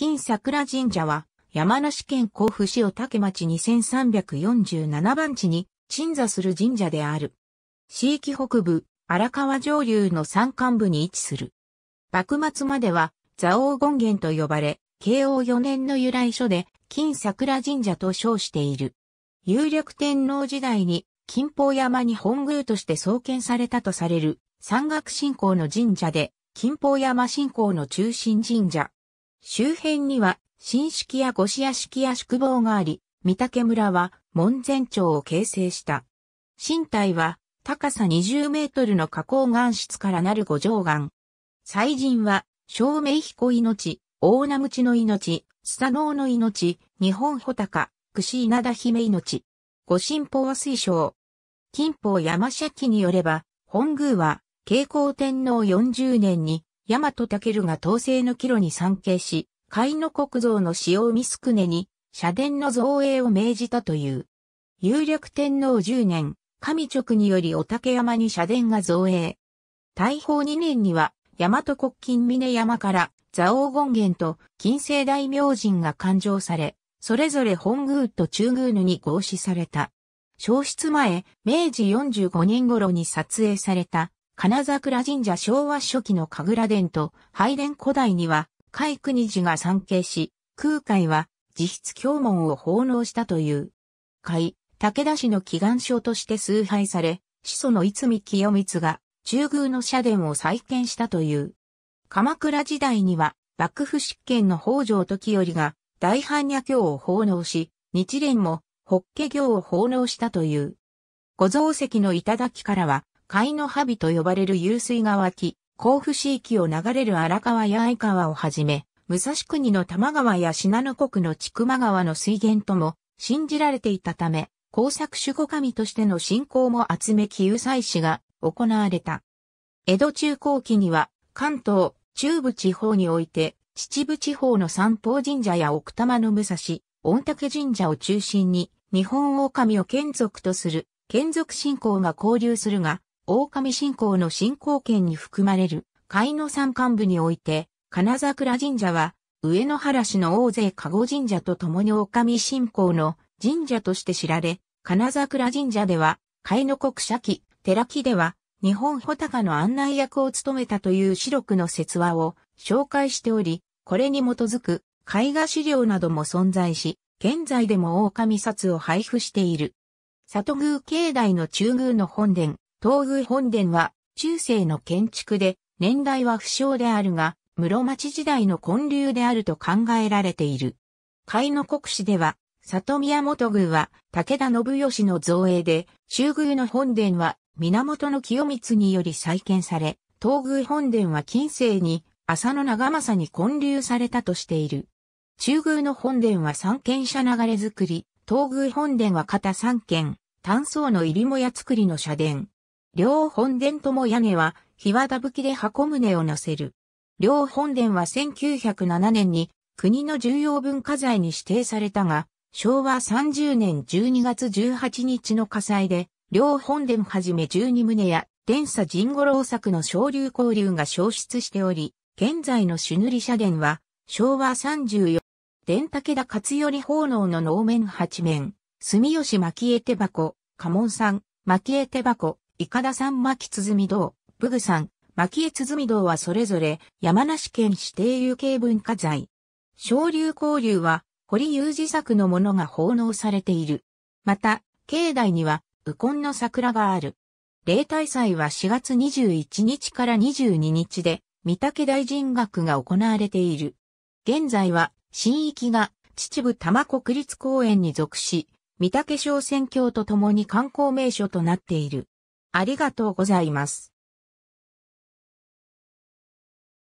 金桜神社は、山梨県甲府市を竹町2347番地に鎮座する神社である。地域北部、荒川上流の山間部に位置する。幕末までは、蔵王権現と呼ばれ、慶応4年の由来書で、金桜神社と称している。有力天皇時代に、金峰山に本宮として創建されたとされる、山岳信仰の神社で、金峰山信仰の中心神社、周辺には、新式や五子屋式や宿坊があり、三竹村は門前町を形成した。身体は高さ20メートルの加工岩室からなる五条岩。祭神は、照明彦命、大名口の命、スタノーの命、日本穂高、串稲田姫命。御神宝推奨。金宝山社記によれば、本宮は、慶光天皇40年に、大和武が統制の岐路に参詣し、甲の国像の使用ミスクネに、社殿の造営を命じたという。有力天皇十年、神直によりお竹山に社殿が造営。大宝二年には、大和国金峰山から、蔵王権現と近世大明神が勘定され、それぞれ本宮と中宮に合祀された。焼失前、明治45年頃に撮影された金桜神社昭和初期の神楽殿と拝殿古代には、海国寺が参詣し、空海は自筆教門を奉納したという。海、武田氏の祈願書として崇拝され、始祖の逸見清光が中宮の社殿を再建したという。鎌倉時代には、幕府執権の北条時頼が大般若経を奉納し、日蓮も法華経を奉納したという。五蔵石の頂からは、貝のハと呼ばれる湧水が湧き、甲府市域を流れる荒川や愛川をはじめ、武蔵国の玉川や信濃国の千曲川の水源とも信じられていたため、工作守護神としての信仰も集め救祭祀が行われた。江戸中後期には、関東、中部地方において、秩父地方の三宝神社や奥多摩の武蔵、御嶽神社を中心に、日本狼を眷属とする、眷属信仰が交流するが、狼信仰の信仰圏に含まれる、海の山間部において、金桜神社は、上野原市の大勢加護神社と共に狼信仰の神社として知られ、金桜神社では、海の国社記、寺木では、日本穂高の案内役を務めたという四六の説話を紹介しており、これに基づく絵画資料なども存在し、現在でも狼札を配布している。里宮境内の中宮の本殿、東宮本殿は中世の建築で年代は不詳であるが、室町時代の建立であると考えられている。海の国史では、里宮元宮は武田信義の造営で、周宮の本殿は源清光により再建され、東宮本殿は近世に浅野長政に建立されたとしている。中宮の本殿は三軒車流れ作り、東宮本殿は片三軒、単層の入りもや作りの社殿。両本殿とも屋根は、日和田吹きで箱舟を乗せる。両本殿は1907年に国の重要文化財に指定されたが、昭和30年12月18日の火災で、両本殿はじめ12棟や、殿佐神五郎作の昇流交流が消失しており、現在の朱塗り社殿は、昭和34殿武田勝頼奉納の能面八面、住吉蒔絵手箱、家紋さん、蒔絵手箱、イカダさん牧鼓堂、ブグさん、牧江鼓堂はそれぞれ山梨県指定有形文化財。昇竜交流は堀有二作のものが奉納されている。また、境内には右近の桜がある。例大祭は4月21日から22日で、御嶽大神学が行われている。現在は、新域が秩父多摩国立公園に属し、御嶽小選挙とともに観光名所となっている。ありがとうございます。